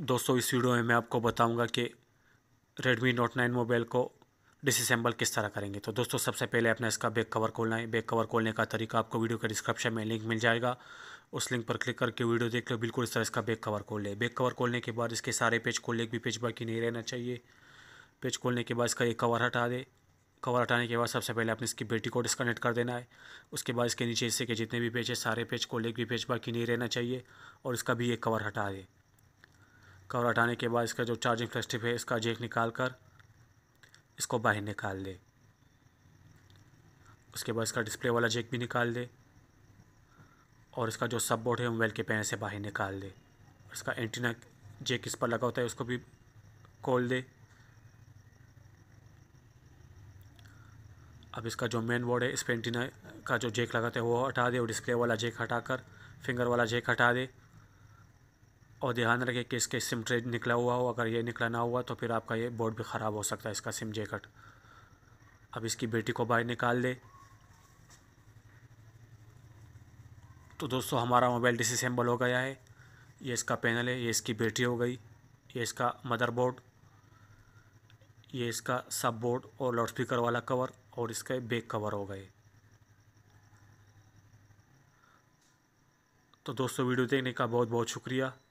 दोस्तों इस वीडियो में मैं आपको बताऊंगा कि Redmi Note 9 मोबाइल को डिसम्बल किस तरह करेंगे तो दोस्तों सबसे पहले अपना इसका बैक कवर खोलना है बैक कवर खोलने का तरीका आपको वीडियो के डिस्क्रिप्शन में लिंक मिल जाएगा उस लिंक पर क्लिक करके वीडियो देख लो बिल्कुल इस तरह इसका बैक कवर खोल ले बैक कवर खोलने के बाद इसके सारे पेज खोलने एक भी पेज बाकी नहीं रहना चाहिए पेज खोलने के बाद इसका एक कवर हटा दे कवर हटाने के बाद सबसे पहले आपने इसकी बेटी को डिस्कनेक्ट कर देना है उसके बाद इसके नीचे हिस्से के जितने भी पेज है सारे पेज को लेक भी पेज बाकी नहीं रहना चाहिए और इसका भी एक कवर हटा दे कवर हटाने के बाद इसका जो चार्जिंग फ्लस्टिप है इसका जेक निकाल कर इसको बाहर निकाल दे उसके बाद इसका डिस्प्ले वाला जेक भी निकाल दे और इसका जो सब बोर्ड है मोबाइल के पैन से बाहर निकाल दे इसका एंटीना जेक इस पर लगा होता है उसको भी खोल दे अब इसका जो मेन बोर्ड है इस पर एंटीना का जो जेक लगाते हैं वो हटा दे और डिस्प्ले वाला जेक हटाकर फिंगर वाला जेक हटा दे और ध्यान रखें कि इसके सिम ट्रे निकला हुआ हो अगर ये निकला ना हुआ तो फिर आपका ये बोर्ड भी ख़राब हो सकता है इसका सिम जेकट अब इसकी बेटी को बाहर निकाल दे तो दोस्तों हमारा मोबाइल डिसम्बल हो गया है ये इसका पैनल है ये इसकी बैटरी हो गई ये इसका मदरबोर्ड ये इसका सब बोर्ड और लाउडस्पीकर वाला कवर और इसका बैक कवर हो गए तो दोस्तों वीडियो देखने का बहुत बहुत शुक्रिया